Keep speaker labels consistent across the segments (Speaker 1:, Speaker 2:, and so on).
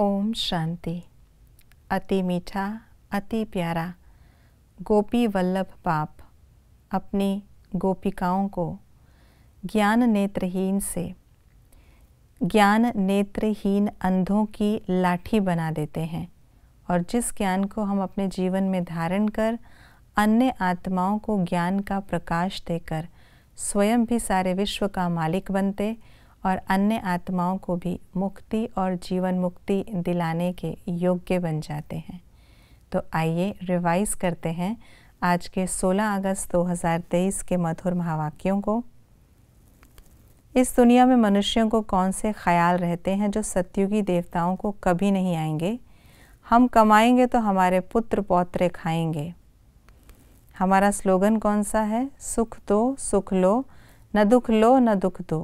Speaker 1: ओम शांति अति मीठा अति प्यारा गोपी वल्लभ बाप अपनी गोपिकाओं को ज्ञान नेत्रहीन से ज्ञान नेत्रहीन अंधों की लाठी बना देते हैं और जिस ज्ञान को हम अपने जीवन में धारण कर अन्य आत्माओं को ज्ञान का प्रकाश देकर स्वयं भी सारे विश्व का मालिक बनते और अन्य आत्माओं को भी मुक्ति और जीवन मुक्ति दिलाने के योग्य बन जाते हैं तो आइए रिवाइज करते हैं आज के 16 अगस्त 2023 के मधुर महावाक्यों को इस दुनिया में मनुष्यों को कौन से ख्याल रहते हैं जो सत्युगी देवताओं को कभी नहीं आएंगे हम कमाएंगे तो हमारे पुत्र पौत्रे खाएंगे हमारा स्लोगन कौन सा है सुख दो सुख लो न दुख लो न दुख दो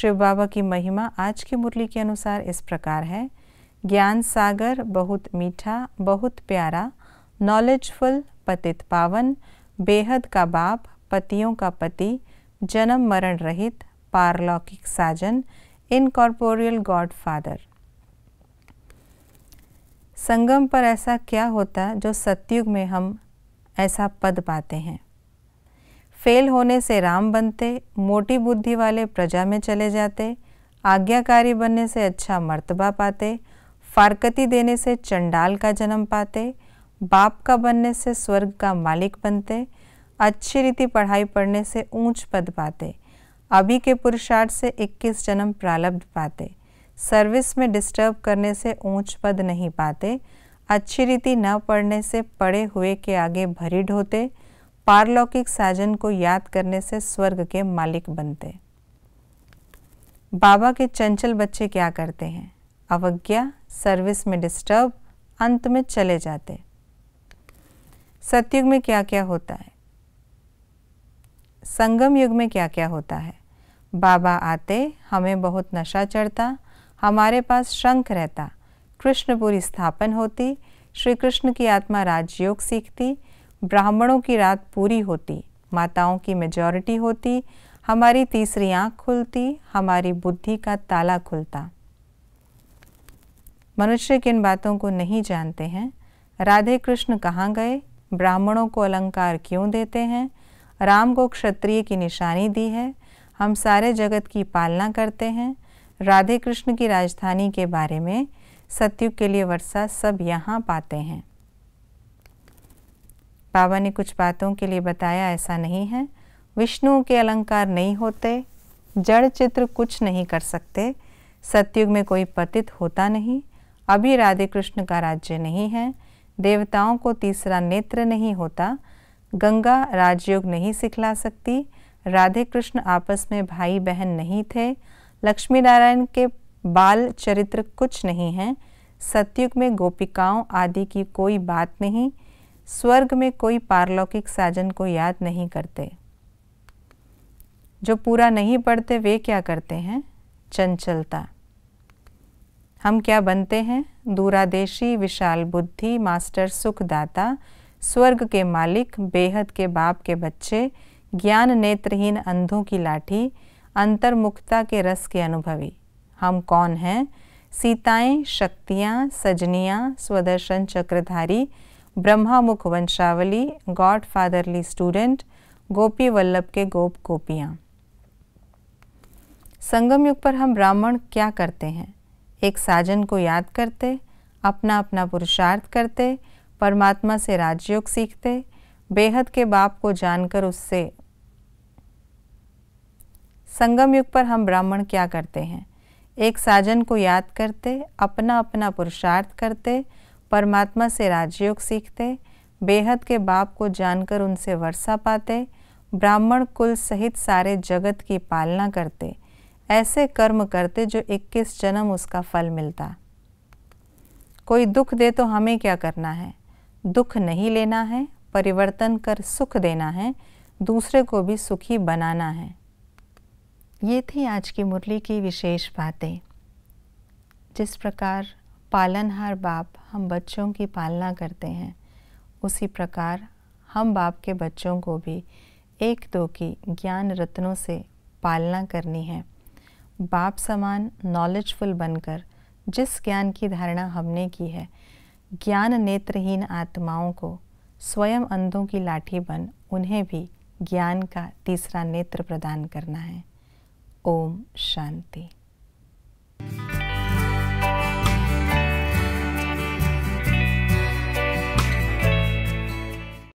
Speaker 1: शिव बाबा की महिमा आज की मुरली के अनुसार इस प्रकार है ज्ञान सागर बहुत मीठा बहुत प्यारा नॉलेजफुल पतित पावन बेहद का बाप पतियों का पति जन्म मरण रहित पारलौकिक साजन इनकॉर्पोरियल गॉड फादर संगम पर ऐसा क्या होता जो सत्युग में हम ऐसा पद पाते हैं फेल होने से राम बनते मोटी बुद्धि वाले प्रजा में चले जाते आज्ञाकारी बनने से अच्छा मर्तबा पाते फारकती देने से चंडाल का जन्म पाते बाप का बनने से स्वर्ग का मालिक बनते अच्छी रीति पढ़ाई पढ़ने से ऊंच पद पाते अभी के पुरुषार्थ से 21 जन्म प्रालब्ध पाते सर्विस में डिस्टर्ब करने से ऊंच पद नहीं पाते अच्छी रीति न पढ़ने से पड़े हुए के आगे भरी ढोते पारलौकिक साजन को याद करने से स्वर्ग के मालिक बनते बाबा के चंचल बच्चे क्या करते हैं अवज्ञा सर्विस में डिस्टर्ब अंत में चले जाते सत्युग में क्या क्या होता है संगम युग में क्या क्या होता है बाबा आते हमें बहुत नशा चढ़ता हमारे पास शंख रहता कृष्णपुरी स्थापन होती श्री कृष्ण की आत्मा राजयोग सीखती ब्राह्मणों की रात पूरी होती माताओं की मेजॉरिटी होती हमारी तीसरी आँख खुलती हमारी बुद्धि का ताला खुलता मनुष्य किन बातों को नहीं जानते हैं राधे कृष्ण कहाँ गए ब्राह्मणों को अलंकार क्यों देते हैं राम को क्षत्रिय की निशानी दी है हम सारे जगत की पालना करते हैं राधे कृष्ण की राजधानी के बारे में सत्युग के लिए वर्षा सब यहाँ पाते हैं बाबा ने कुछ बातों के लिए बताया ऐसा नहीं है विष्णु के अलंकार नहीं होते जड़ चित्र कुछ नहीं कर सकते सत्युग में कोई पतित होता नहीं अभी राधे कृष्ण का राज्य नहीं है देवताओं को तीसरा नेत्र नहीं होता गंगा राजयोग नहीं सिखला सकती राधे कृष्ण आपस में भाई बहन नहीं थे लक्ष्मी नारायण के बाल चरित्र कुछ नहीं हैं सत्युग में गोपिकाओं आदि की कोई बात नहीं स्वर्ग में कोई पारलौकिक साजन को याद नहीं करते जो पूरा नहीं पढ़ते वे क्या करते हैं चंचलता हम क्या बनते हैं दूरादेशी विशाल बुद्धि मास्टर सुखदाता स्वर्ग के मालिक बेहद के बाप के बच्चे ज्ञान नेत्रहीन अंधों की लाठी अंतर्मुखता के रस के अनुभवी हम कौन हैं सीताएं शक्तियां सजनियां स्वदर्शन चक्रधारी ब्रह्मामुख वंशावली God fatherly student Gopi Vallabh के गोप गोपियां संगम युग पर हम ब्राह्मण क्या करते हैं एक साजन को याद करते अपना अपना पुरुषार्थ करते परमात्मा से राजयोग सीखते बेहद के बाप को जानकर उससे संगम युग पर हम ब्राह्मण क्या करते हैं एक साजन को याद करते अपना अपना पुरुषार्थ करते परमात्मा से राजयोग सीखते बेहद के बाप को जानकर उनसे वर्षा पाते ब्राह्मण कुल सहित सारे जगत की पालना करते ऐसे कर्म करते जो 21 जन्म उसका फल मिलता कोई दुख दे तो हमें क्या करना है दुख नहीं लेना है परिवर्तन कर सुख देना है दूसरे को भी सुखी बनाना है ये थी आज की मुरली की विशेष बातें जिस प्रकार पालनहार बाप हम बच्चों की पालना करते हैं उसी प्रकार हम बाप के बच्चों को भी एक दो की ज्ञान रत्नों से पालना करनी है बाप समान नॉलेजफुल बनकर जिस ज्ञान की धारणा हमने की है ज्ञान नेत्रहीन आत्माओं को स्वयं अंधों की लाठी बन उन्हें भी ज्ञान का तीसरा नेत्र प्रदान करना है ओम शांति